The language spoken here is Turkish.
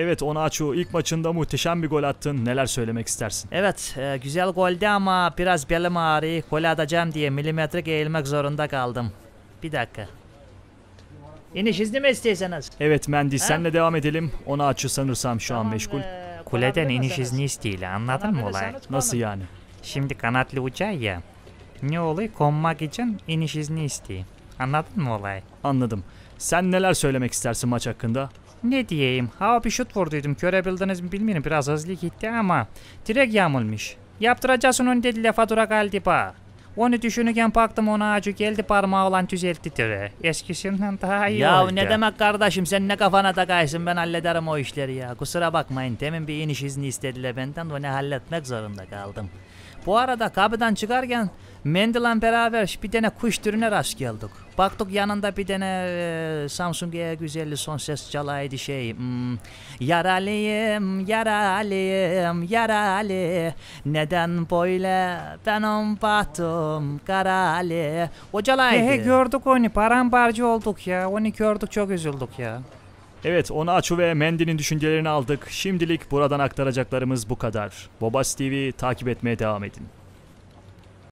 Evet Onaçu ilk maçında muhteşem bir gol attın. Neler söylemek istersin? Evet e, güzel golde ama biraz belim ağrı. Gol atacağım diye milimetrik eğilmek zorunda kaldım. Bir dakika. İniş izni mi istiyorsanız? Evet Mendy senle devam edelim. Onaçu sanırsam şu tamam, an meşgul. E, Kuleden iniş izni istiyle anladın mı olay? Nasıl yani? Şimdi kanatlı uçay ya. Ne oluyor? Konmak için iniş izni istiyor. Anladın mı olay? Anladım. Sen neler söylemek istersin maç hakkında? Ne diyeyim? Hava bir şut vurduydum. Görebildiniz mi bilmiyorum. Biraz hızlı gitti ama direkt yamulmuş. Yaptıracaksın onu dedi lafa dura galiba. Onu düşünürken baktım ona acı geldi parmağı olan düzeltti dire. Eskisinden daha iyi ya, oldu. ne demek kardeşim sen ne kafana takaysın ben hallederim o işleri ya. Kusura bakmayın temin bir iniş izni istediler benden de onu halletmek zorunda kaldım. Bu arada kapıdan çıkarken Mendel'le beraber bir tane kuş türüne rast geldik. Baktık yanında bir tane e, Samsung E150 son ses çalaydı şey. Hmm, yaralıyım, yaralıyım, yaralı. Neden böyle benim batım karalı. O çalaydı. He, he gördük onu paramparça olduk ya. Onu gördük çok üzüldük ya. Evet Onaçu ve Mendy'nin düşüncelerini aldık. Şimdilik buradan aktaracaklarımız bu kadar. Bobas TV takip etmeye devam edin.